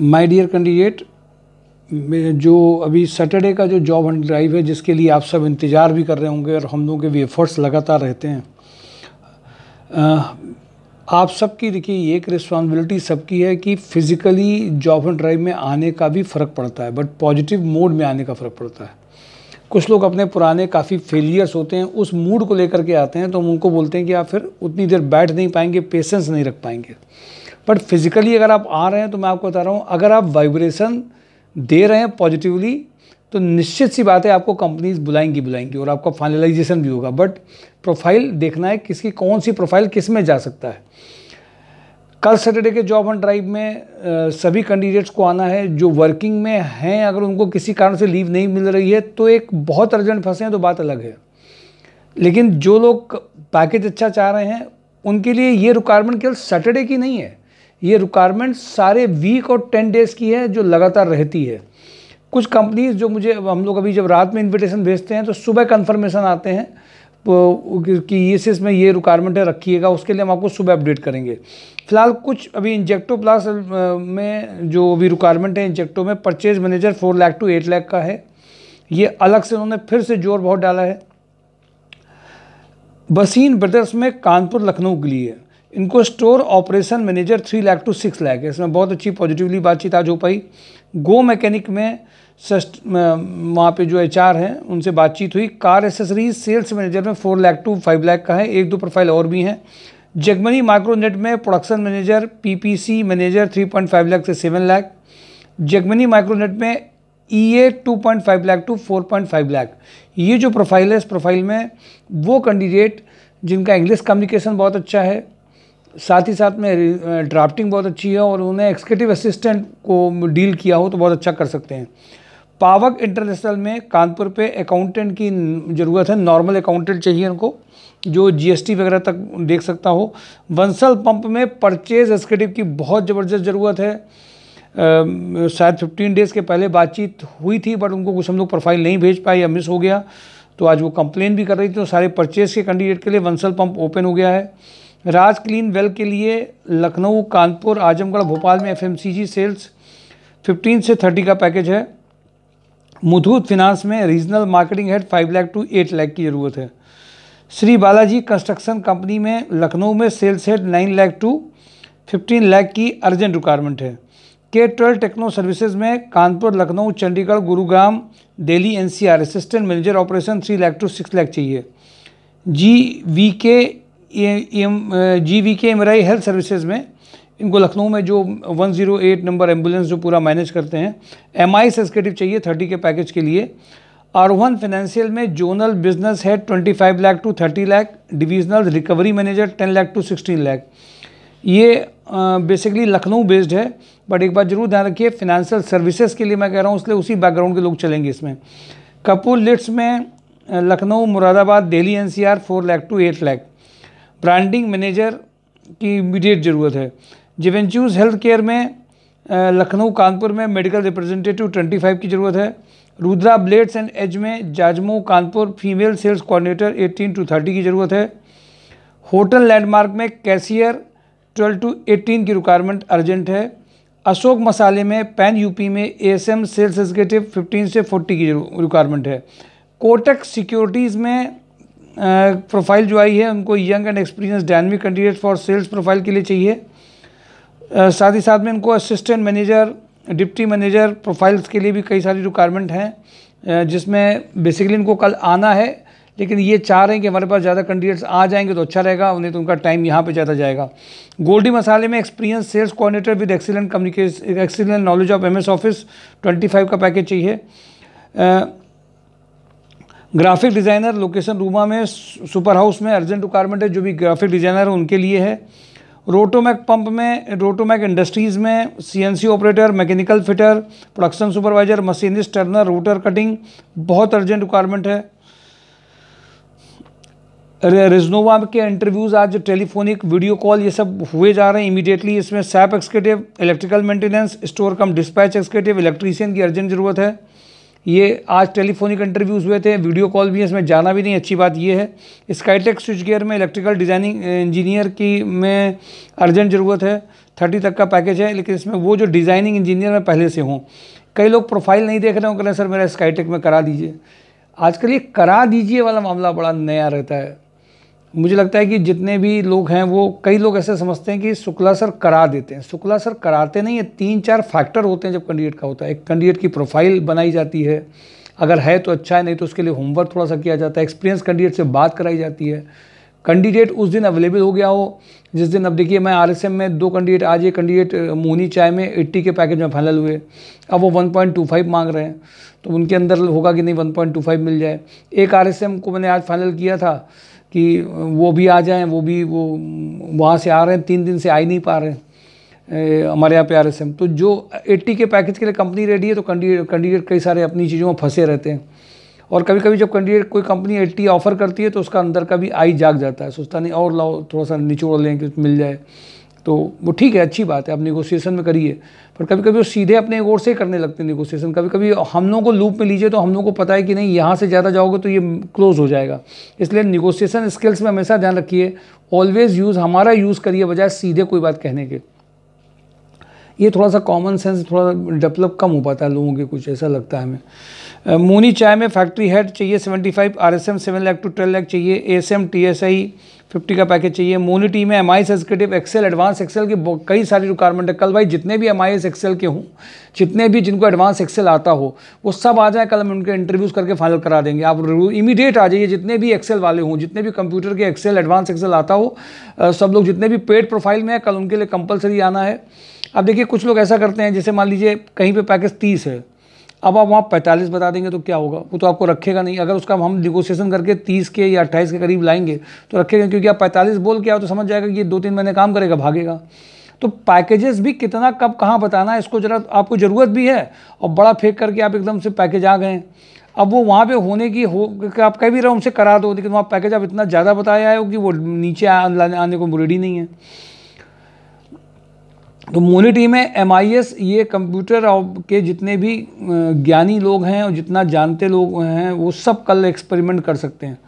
my dear candidate जो अभी Saturday का जो जॉब हंड ड्राइव है जिसके लिए आप सब इंतज़ार भी कर रहे होंगे और हम लोगों के भी एफर्ट्स लगातार रहते हैं आप सबकी देखिए एक रिस्पॉन्सिबिलिटी सबकी है कि फिज़िकली जॉब एंड ड्राइव में आने का भी फ़र्क पड़ता है बट पॉजिटिव मूड में आने का फ़र्क पड़ता है कुछ लोग अपने पुराने काफ़ी फेलियर्स होते हैं उस मूड को लेकर के आते हैं तो हम उनको बोलते हैं कि आप फिर उतनी देर बैठ नहीं पाएंगे पेशेंस नहीं रख पाएंगे बट फिज़िकली अगर आप आ रहे हैं तो मैं आपको बता रहा हूँ अगर आप वाइब्रेशन दे रहे हैं पॉजिटिवली तो निश्चित सी बात है आपको कंपनीज बुलाएंगी बुलाएंगी और आपका फाइनलाइजेशन भी होगा बट प्रोफाइल देखना है किसकी कौन सी प्रोफाइल किस में जा सकता है कल सैटरडे के जॉब एंड ड्राइव में आ, सभी कैंडिडेट्स को आना है जो वर्किंग में हैं अगर उनको किसी कारण से लीव नहीं मिल रही है तो एक बहुत अर्जेंट फंसे हैं तो बात अलग है लेकिन जो लोग पैकेज अच्छा चाह रहे हैं उनके लिए ये रिक्वायरमेंट केवल सैटरडे की नहीं है ये रिक्वायरमेंट सारे वीक और टेन डेज़ की है जो लगातार रहती है कुछ कंपनीज़ जो मुझे हम लोग अभी जब रात में इनविटेशन भेजते हैं तो सुबह कन्फर्मेशन आते हैं कि ये सिस में ये रिक्वायरमेंट है रखिएगा उसके लिए हम आपको सुबह अपडेट करेंगे फिलहाल कुछ अभी इंजेक्टो प्लस में जो अभी रिक्वायरमेंट है इंजेक्टो में purchase manager four lakh to eight lakh का है ये अलग से उन्होंने फिर से जोर बहुत डाला है बसीन ब्रदर्स में कानपुर लखनऊ के लिए इनको store operation manager three lakh to six lakh है इसमें बहुत अच्छी पॉजिटिवली बातचीत आज हो पाई गो मैकेनिक में सस्ट वहाँ पे जो एच हैं उनसे बातचीत हुई कार एसेसरीज सेल्स मैनेजर में four lakh to five lakh का है एक दो प्रोफाइल और भी हैं जगमनी माइक्रोनेट में production manager C manager three point five lakh से सेवन लाख जगमनी माइक्रोनेट में E A two point five lakh to four point five lakh ये जो प्रोफाइल है इस प्रोफाइल में वो कैंडिडेट जिनका इंग्लिश कम्युनिकेशन बहुत अच्छा है साथ ही साथ में ड्राफ्टिंग बहुत अच्छी है और उन्हें एक्सिक्यूटिव असिस्टेंट को डील किया हो तो बहुत अच्छा कर सकते हैं पावक इंटरनेशनल में कानपुर पे अकाउंटेंट की ज़रूरत है नॉर्मल अकाउंटेंट चाहिए उनको जो जीएसटी वगैरह तक देख सकता हो वंसल पंप में परचेज एक्सिक्यूटिव की बहुत ज़बरदस्त ज़रूरत है शायद फिफ्टीन डेज़ के पहले बातचीत हुई थी बट उनको कुछ हम लोग प्रोफाइल नहीं भेज पाए या मिस हो गया तो आज वो कंप्लेन भी कर रही थी तो सारे परचेज़ के कैंडिडेट के लिए वंसल पंप ओपन हो गया है राज क्लीन वेल के लिए लखनऊ कानपुर आजमगढ़ भोपाल में एफएमसीजी सेल्स 15 से 30 का पैकेज है मुथूत फिनांस में regional marketing head 5 lakh to 8 lakh की ज़रूरत है श्री बालाजी कंस्ट्रक्शन कंपनी में लखनऊ में sales head 9 lakh to 15 lakh की अर्जेंट रिक्वायरमेंट है के ट्वेल्व टेक्नो सर्विसेज में Kanpur Lucknow Chandigarh Gurugram Delhi an assistant manager operation three lakh to six lakh चाहिए जी वी के जी वी के आई हेल्थ सर्विसेज में इनको लखनऊ में जो 108 नंबर एम्बुलेंस जो पूरा मैनेज करते हैं एम आई सेस्केटिव चाहिए थर्टी के पैकेज के लिए आरोहन फाइनेंशियल में जोनल बिजनेस है 25 lakh to 30 lakh divisional recovery manager 10 lakh to 16 lakh ये बेसिकली uh, लखनऊ बेस्ड है बट एक बात जरूर ध्यान रखिए फिनेंशियल सर्विसेज के लिए मैं कह रहा हूँ इसलिए उसी बैकग्राउंड के लोग चलेंगे इसमें कपूर लिट्स में uh, Lucknow Moradabad Delhi NCR four lakh to eight lakh branding manager की इमीडिएट ज़रूरत है जिवेंचूज हेल्थ केयर में लखनऊ कानपुर में मेडिकल रिप्रेजेंटेटिव 25 की ज़रूरत है रुद्रा ब्लेड्स एंड एज में Jajmau Kanpur female sales coordinator 18 to 30 की ज़रूरत है होटल लैंडमार्क में कैशियर 12 टू 18 की रिक्वायरमेंट अर्जेंट है अशोक मसाले में पैन यूपी में एएसएम सेल्स एग्जीक्यूटिव 15 से 40 की रिक्वायरमेंट है कोटक सिक्योरिटीज़ में प्रोफाइल जो आई है उनको young and experience dynamic candidate for sales profile के लिए चाहिए साथ ही साथ में इनको assistant manager deputy manager profiles के लिए भी कई सारी रिक्वायरमेंट हैं जिसमें बेसिकली इनको कल आना है लेकिन ये चाह रहे हैं कि हमारे पास ज़्यादा कैंडिडेट्स आ जाएंगे तो अच्छा रहेगा उन्हें तो उनका टाइम यहाँ पे ज़्यादा जाएगा गोल्डी मसाले में experience sales coordinator with excellent communication excellent knowledge of MS office 25 का पैकेज चाहिए ग्राफिक डिज़ाइनर लोकेशन रूमा में सुपर हाउस में अर्जेंट रिक्वायरमेंट है जो भी ग्राफिक डिज़ाइनर है उनके लिए है रोटोमैक पंप में रोटोमैक इंडस्ट्रीज़ में CNC operator mechanical fitter production supervisor machinist turner rotor cutting बहुत अर्जेंट रिक्वायरमेंट है रिजनोवा के इंटरव्यूज़ आज टेलीफोनिक वीडियो कॉल ये सब हुए जा रहे हैं इमीडिएटली इसमें SAP executive electrical maintenance store cum dispatch executive electrician की अर्जेंट ज़रूरत है ये आज टेलीफोनिक इंटरव्यूज़ हुए थे वीडियो कॉल भी है इसमें जाना भी नहीं अच्छी बात ये है स्काईटेक स्विच गेयर में इलेक्ट्रिकल डिज़ाइनिंग इंजीनियर की में अर्जेंट ज़रूरत है थर्टी तक का पैकेज है लेकिन इसमें वो जो डिज़ाइनिंग इंजीनियर में पहले से हूँ कई लोग प्रोफाइल नहीं देख रहे हो कह रहे सर मेरा स्काईटेक में करा दीजिए आजकल ये करा दीजिए वाला मामला बड़ा नया रहता है मुझे लगता है कि जितने भी लोग हैं वो कई लोग ऐसे समझते हैं कि शुक्ला सर करा देते हैं शुक्ला सर कराते नहीं है तीन चार फैक्टर होते हैं जब कैंडिडेट का होता है एक कैंडिडेट की प्रोफाइल बनाई जाती है अगर है तो अच्छा है नहीं तो उसके लिए होमवर्क थोड़ा सा किया जाता है एक्सपीरियंस कैंडिडेट से बात कराई जाती है कैंडिडेट उस दिन अवेलेबल हो गया हो जिस दिन अब देखिए मैं आर में दो कैंडिडेट आज ये कैंडिडेट मोनी चाय में एट्टी के पैकेज में फाइनल हुए अब वो वन मांग रहे हैं तो उनके अंदर होगा कि नहीं वन मिल जाए एक आर को मैंने आज फाइनल किया था कि वो भी आ जाएं वो भी वो वहाँ से आ रहे हैं तीन दिन से आ ही नहीं पा रहे हैं हमारे यहाँ पे आर एम तो जो 80 के पैकेज के लिए कंपनी रेडी है तो कैंडिडेट कई सारे अपनी चीज़ों में फंसे रहते हैं और कभी कभी जब कैंडिडेट कोई कंपनी 80 ऑफर करती है तो उसका अंदर का भी आई जाग जाता है सोचता नहीं और लाओ थोड़ा सा निचोड़ लें कि मिल जाए तो वो ठीक है अच्छी बात है आप निगोसिएशन में करिए पर कभी कभी वो सीधे अपने एक ओर से करने लगते हैं निगोसिएशन कभी कभी हम लोगों को लूप में लीजिए तो हम लोग को पता है कि नहीं यहाँ से ज़्यादा जाओगे तो ये क्लोज हो जाएगा इसलिए निगोसिएशन स्किल्स में हमेशा ध्यान रखिए ऑलवेज़ यूज़ हमारा यूज़ करिए बजाय सीधे कोई बात कहने के ये थोड़ा सा कॉमन सेंस थोड़ा डेवलप कम हो पाता है लोगों के कुछ ऐसा लगता है हमें मोनी चाय में फैक्ट्री हेड चाहिए seventy five R S M seven lakh to twelve lakh चाहिए A S M T S I fifty का पैकेज चाहिए मोनिटी में M I executive excel advance excel के कई सारी रिक्वायरमेंट है कल भाई जितने भी एम आई एस एक्सेल के हों जितने भी जिनको एडवांस एक्सेल आता हो वो सब आ जाए कल हम उनके इंटरव्यूज़ करके फाइनल करा देंगे आप इमीडिएट आ जाइए जितने भी एक्सेल वाले हों जितने भी कंप्यूटर के एक्सेल एडवांस एक्सेल आता हो सब लोग जितने भी पेड प्रोफाइल में है कल उनके लिए कंपलसरी आना है अब देखिए कुछ लोग ऐसा करते हैं जैसे मान लीजिए कहीं पर पैकेज तीस है अब आप वहाँ पैंतालीस बता देंगे तो क्या होगा वो तो आपको रखेगा नहीं अगर उसका हम निगोशिएशन करके तीस के या अट्ठाईस के करीब लाएंगे तो रखेगा क्योंकि आप पैंतालीस बोल के आओ तो समझ जाएगा कि ये दो तीन महीने काम करेगा भागेगा तो पैकेजेस भी कितना कब कहाँ बताना है इसको जरा आपको ज़रूरत भी है और बड़ा फेंक करके आप एकदम से पैकेज आ गए अब वो वहाँ पे होने की हो आप कह भी रहे हो उनसे करा दो लेकिन वहाँ पैकेज आप इतना ज़्यादा बताया है कि वो नीचे आने को मुरेडी नहीं है तो मोनिटी में एम ये कंप्यूटर के जितने भी ज्ञानी लोग हैं और जितना जानते लोग हैं वो सब कल एक्सपेरिमेंट कर सकते हैं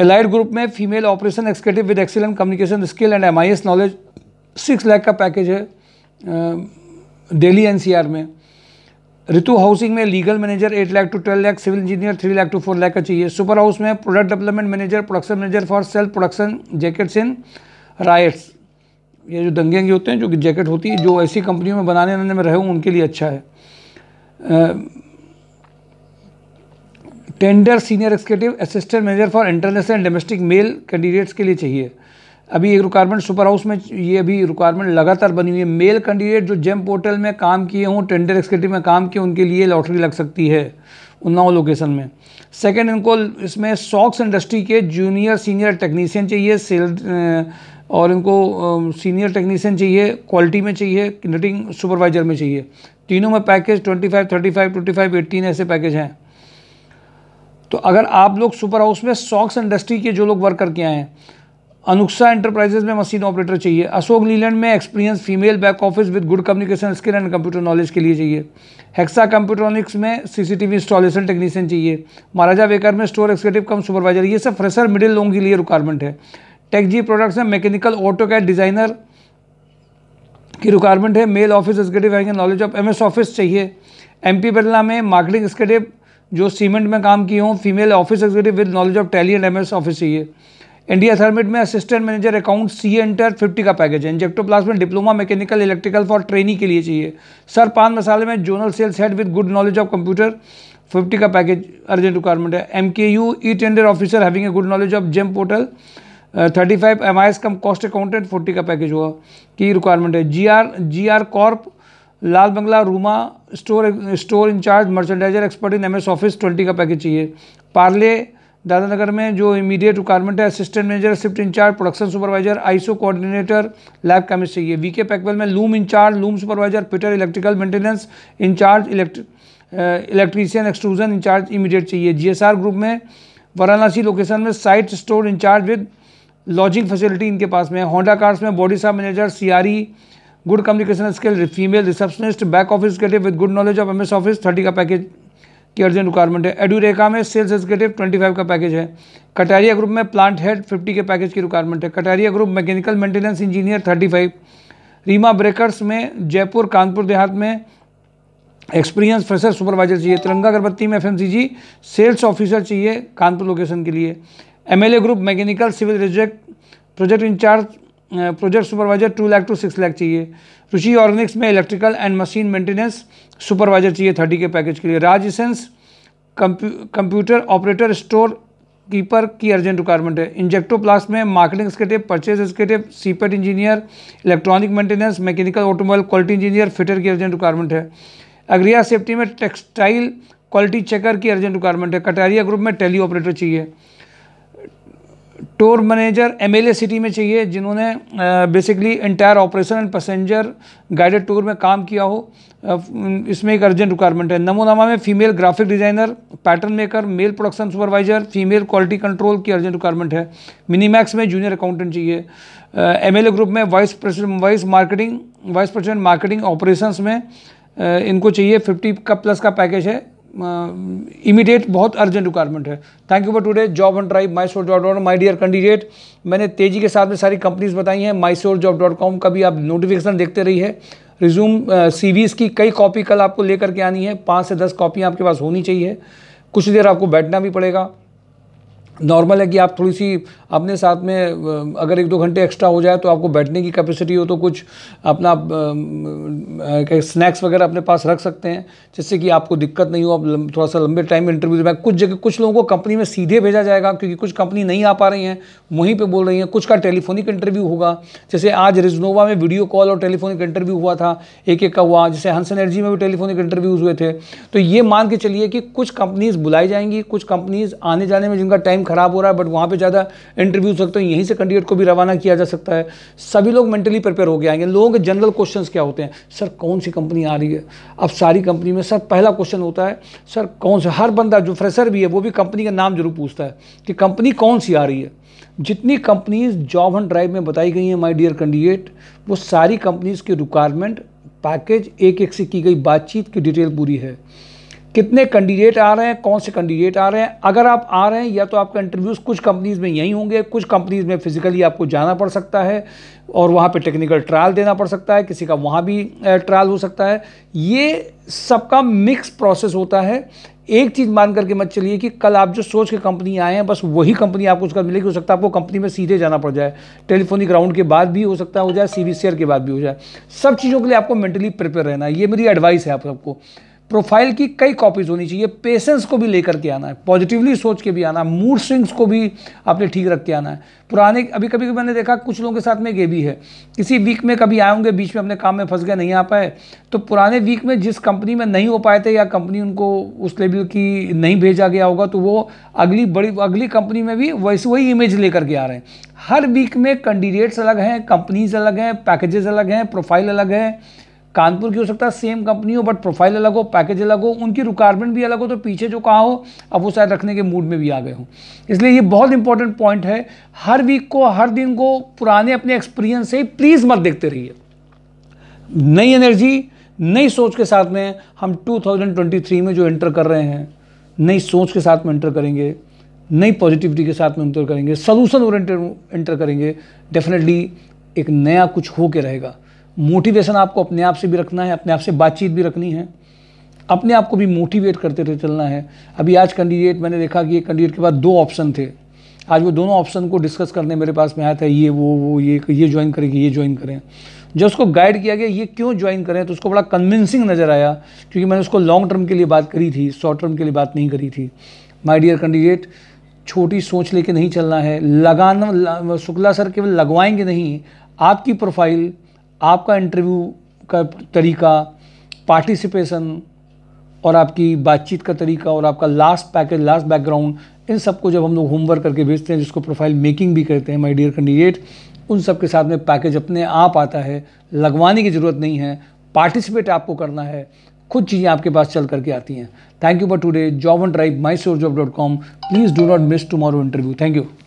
एलाइड ग्रुप में female operation executive with excellent communication skill and M knowledge six lakh का पैकेज है सी आर में रितु हाउसिंग में legal manager eight lakh to twelve lakh civil engineer three lakh to four lakh का चाहिए सुपर हाउस में product development manager production manager for self production jackets in rights ये जो दंगे अंगे होते हैं जो जैकेट होती है जो ऐसी कंपनियों में बनाने बनाने में रहे हूँ उनके लिए अच्छा है tender senior executive assistant manager for international domestic male candidates के लिए चाहिए अभी एक रिक्वायरमेंट सुपर हाउस में ये अभी रिक्वायरमेंट लगातार बनी हुई है मेल कैंडिडेट जो जेम पोर्टल में काम किए हों टेंडर एक्सक्यूटिव में काम किए उनके लिए लॉटरी लग सकती है उन्नाव लोकेशन में सेकेंड इनको इसमें सॉक्स इंडस्ट्री के जूनियर सीनियर टेक्नीशियन चाहिए सेल और इनको सीनियर टेक्नीशियन चाहिए क्वालिटी में चाहिए नटिंग सुपरवाइजर में चाहिए तीनों में पैकेज 25, 35, 25, 18 ऐसे पैकेज हैं तो अगर आप लोग सुपर हाउस में सॉक्स इंडस्ट्री के जो लोग वर्क करके आए हैं अनुक्सा एंटरप्राइजेज में मशीन ऑपरेटर चाहिए अशोक लीलैंड में experience female back office with good communication skill and computer knowledge के लिए चाहिए हेक्सा कंप्यूट्रॉनिक्स में सीसीटीवी इंस्टॉलेशन टेक्नीशियन चाहिए महाराजा बेकर में स्टोर एक्सिक्यूटिव कम सुपरवाइजर ये सब फ्रेशर मिडिल लोगों के लिए रिक्वायरमेंट है टेकजी प्रोडक्ट्स में मैकेनिकल ऑटो कैट डिज़ाइनर की रिक्वायरमेंट है मेल ऑफिस एग्जीक्यूटिव आएंगे नॉलेज ऑफ एमएस ऑफिस चाहिए एम पी में मार्केटिंग एग्जीक्यूटिव जो सीमेंट में काम किए हूँ female office executive with knowledge of tally and MS office चाहिए इंडिया थर्मिट में assistant manager account C enter fifty का पैकेज है प्लास में diploma mechanical electrical for training के लिए चाहिए सर पान मसाले में zonal sales head with good knowledge of computer fifty का पैकेज अर्जेंट रिक्वायरमेंट है M K U E tender officer having a good knowledge of GeM portal thirty five M I S cum cost accountant forty का package हुआ की requirement है G R G R corp Lal Bangla Rooma store store in charge merchandiser expert in M S office twenty का package चाहिए पार्ले दादा नगर में जो immediate requirement है assistant manager shift incharge production supervisor ISO coordinator lab chemist चाहिए वीके पैकवेल में loom incharge loom supervisor fitter electrical maintenance incharge electrician extrusion incharge immediate चाहिए GSR group में Varanasi location में site store incharge with lodging facility इनके पास में Honda cars में body shop manager CRE good communication skill female receptionist back office executive with good knowledge of MS office thirty का package की urgent requirement है Edureka में sales executive twenty five का package है कटारिया ग्रुप में plant head fifty के package की requirement है Kataria group mechanical maintenance engineer thirty five Rima breakers में जयपुर कानपुर देहात में एक्सपीरियंस फ्रेशर सुपरवाइजर चाहिए तिरंगा अगरबत्ती में एफ सेल्स ऑफिसर चाहिए कानपुर लोकेशन के लिए MLA group mechanical civil reject project incharge project supervisor two lakh to six lakh चाहिए रुचि ऑर्गेनिक्स में electrical and machine maintenance supervisor चाहिए थर्टी के पैकेज के लिए Raj essence computer operator store keeper की अर्जेंट रिक्वायरमेंट है इंजेक्टो प्लास्ट में marketing executive purchase executive CIPET engineer electronic maintenance mechanical automobile quality engineer fitter की अर्जेंट रिक्वायरमेंट है Agriya safety में टेक्सटाइल क्वालिटी चेकर की अर्जेंट रिक्वायरमेंट है कटारिया ग्रुप में tally operator चाहिए टूर मैनेजर एमएलए सिटी में चाहिए जिन्होंने basically entire operation and passenger guided tour में काम किया हो इसमें एक अर्जेंट रिक्वायरमेंट है नमोनामा में female graphic designer pattern maker male production supervisor female quality control की अर्जेंट रिक्वायरमेंट है मिनीमैक्स में जूनियर अकाउंटेंट चाहिए एमएलए ग्रुप में vice president vice marketing vice president marketing operation में इनको चाहिए फिफ्टी का प्लस का पैकेज है इमीडिएट बहुत अर्जेंट रिक्वायरमेंट है thank you for today job on drive my sore dot my dear candidate मैंने तेज़ी के साथ में सारी कंपनीज बताई हैं माई सोर जॉब डॉट कॉम का भी आप नोटिफिकेशन देखते रहिए रिज्यूम सीवीज़ की कई कॉपी कल आपको लेकर के आनी है पाँच से दस कॉपियाँ आपके पास होनी चाहिए कुछ देर आपको बैठना भी पड़ेगा नॉर्मल है कि आप थोड़ी सी अपने साथ में अगर एक दो घंटे एक्स्ट्रा हो जाए तो आपको बैठने की कैपेसिटी हो तो कुछ अपना स्नैक्स वगैरह अपने पास रख सकते हैं जिससे कि आपको दिक्कत नहीं हो आप थोड़ा सा लंबे टाइम इंटरव्यू में कुछ जगह कुछ लोगों को कंपनी में सीधे भेजा जाएगा क्योंकि कुछ कंपनी नहीं आ पा रही हैं वहीं पर बोल रही हैं कुछ का टेलीफोनिक इंटरव्यू होगा जैसे आज रिजनोवा में वीडियो कॉल और टेलीफोनिक इंटरव्यू हुआ था एक एक का हुआ जैसे हंस एनर्जी में भी टेलीफोनिक इंटरव्यूज़ हुए थे तो ये मान के चलिए कि कुछ कंपनीज़ बुलाई जाएंगी कुछ कंपनीज़ आने जाने में जिनका टाइम टाइम ख़राब हो रहा है बट वहाँ पे ज़्यादा इंटरव्यू सकते हैं यहीं से कैंडिडेट को भी रवाना किया जा सकता है सभी लोग मेंटली प्रिपेयर हो गए आएंगे लोगों के जनरल क्वेश्चन क्या होते हैं सर कौन सी कंपनी आ रही है अब सारी कंपनी में सर पहला क्वेश्चन होता है सर कौन सा हर बंदा जो फ्रेशर भी है वो भी कंपनी का नाम जरूर पूछता है कि कंपनी कौन सी आ रही है जितनी कंपनीज जॉब हंड ड्राइव में बताई गई हैं माई डियर कैंडिडेट वो सारी कंपनीज की रिक्वायरमेंट पैकेज एक एक से की गई बातचीत की डिटेल पूरी है कितने कैंडिडेट आ रहे हैं कौन से कैंडिडेट आ रहे हैं अगर आप आ रहे हैं या तो आपका इंटरव्यूज़ कुछ कंपनीज़ में यहीं होंगे कुछ कंपनीज़ में फिज़िकली आपको जाना पड़ सकता है और वहाँ पे टेक्निकल ट्रायल देना पड़ सकता है किसी का वहाँ भी ट्रायल हो सकता है ये सबका मिक्स प्रोसेस होता है एक चीज़ मान करके मत चलिए कि कल आप जो सोच के कंपनी आए हैं बस वही कंपनी आपको उसका मिलेगी हो सकता है आपको कंपनी में सीधे जाना पड़ जाए टेलीफोनिक राउंड के बाद भी हो सकता है हो जाए सी के बाद भी हो जाए सब चीज़ों के लिए आपको मेंटली प्रिपेयर रहना है ये मेरी एडवाइस है आप सबको प्रोफाइल की कई कॉपीज़ होनी चाहिए पेशेंस को भी लेकर के आना है पॉजिटिवली सोच के भी आना है मूड स्विंग्स को भी आपने ठीक रख के आना है पुराने अभी कभी कभी मैंने देखा कुछ लोगों के साथ में ये भी है किसी वीक में कभी आए होंगे बीच में अपने काम में फंस गए नहीं आ पाए तो पुराने वीक में जिस कंपनी में नहीं हो पाए थे या कंपनी उनको उस लेवल की नहीं भेजा गया होगा तो वो अगली बड़ी अगली कंपनी में भी वैसे वही इमेज लेकर के आ रहे हैं हर वीक में कैंडिडेट्स अलग हैं कंपनीज अलग हैं पैकेजेस अलग हैं प्रोफाइल अलग हैं कानपुर की हो सकता है सेम कंपनी हो बट प्रोफाइल अलग हो पैकेज अलग हो उनकी रिक्वायरमेंट भी अलग हो तो पीछे जो कहा हो अब वो शायद रखने के मूड में भी आ गए हों इसलिए ये बहुत इंपॉर्टेंट पॉइंट है हर वीक को हर दिन को पुराने अपने एक्सपीरियंस से प्लीज़ मत देखते रहिए नई एनर्जी नई सोच के साथ में हम 2023 में जो एंटर कर रहे हैं नई सोच के साथ में एंटर करेंगे नई पॉजिटिविटी के साथ में एंटर करेंगे सोलूशन और एंटर करेंगे डेफिनेटली एक नया कुछ हो के रहेगा मोटिवेशन आपको अपने आप से भी रखना है अपने आप से बातचीत भी रखनी है अपने आप को भी मोटिवेट करते रहे चलना है अभी आज कैंडिडेट मैंने देखा कि एक कैंडिडेट के पास दो ऑप्शन थे आज वो दोनों ऑप्शन को डिस्कस करने मेरे पास में आया था ये वो वो ये ये ज्वाइन करेंगे ये ज्वाइन करें जब उसको गाइड किया गया ये क्यों ज्वाइन करें तो उसको बड़ा कन्विंसिंग नज़र आया क्योंकि मैंने उसको लॉन्ग टर्म के लिए बात करी थी शॉर्ट टर्म के लिए बात नहीं करी थी माय डियर कैंडिडेट छोटी सोच लेके नहीं चलना है लगाना शुक्ला सर केवल लगवाएंगे नहीं आपकी प्रोफाइल आपका इंटरव्यू का तरीका पार्टिसिपेशन और आपकी बातचीत का तरीका और आपका लास्ट पैकेज लास्ट बैकग्राउंड इन सबको जब हम लोग होमवर्क करके भेजते हैं जिसको प्रोफाइल मेकिंग भी कहते हैं माय डियर कैंडिडेट उन सब के साथ में पैकेज अपने आप आता है लगवाने की ज़रूरत नहीं है पार्टिसिपेट आपको करना है खुद चीज़ें आपके पास चल करके आती हैं thank you for today job on drive my sore job dot com please do not miss tomorrow interview thank you